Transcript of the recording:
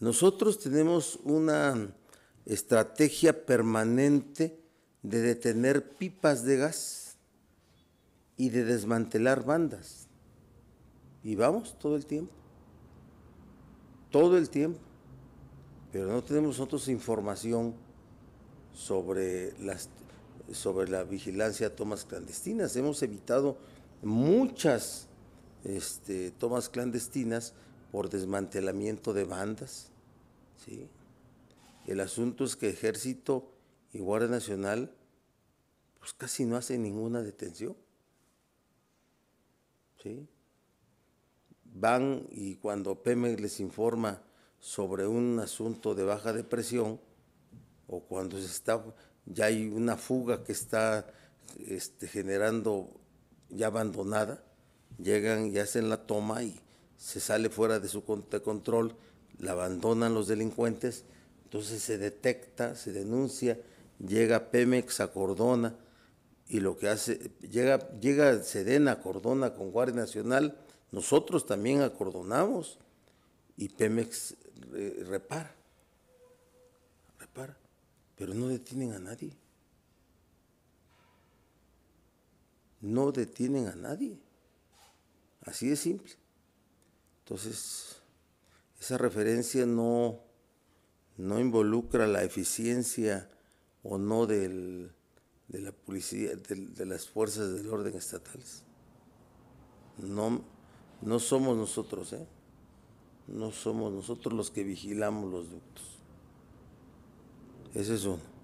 Nosotros tenemos una estrategia permanente de detener pipas de gas y de desmantelar bandas. Y vamos todo el tiempo, todo el tiempo. Pero no tenemos nosotros información sobre, las, sobre la vigilancia de tomas clandestinas. Hemos evitado muchas este, tomas clandestinas por desmantelamiento de bandas. El asunto es que Ejército y Guardia Nacional pues casi no hacen ninguna detención. Van y cuando Pemex les informa sobre un asunto de baja depresión o cuando se está, ya hay una fuga que está este, generando ya abandonada, llegan y hacen la toma y se sale fuera de su control, la abandonan los delincuentes, entonces se detecta, se denuncia, llega Pemex a Cordona y lo que hace, llega, llega Sedena, Cordona con Guardia Nacional, nosotros también acordonamos y Pemex repara, repara, pero no detienen a nadie. No detienen a nadie. Así de simple. Entonces, esa referencia no, no involucra la eficiencia o no del, de la policía, de, las fuerzas del orden estatales. No, no somos nosotros, ¿eh? No somos nosotros los que vigilamos los ductos. Ese es uno.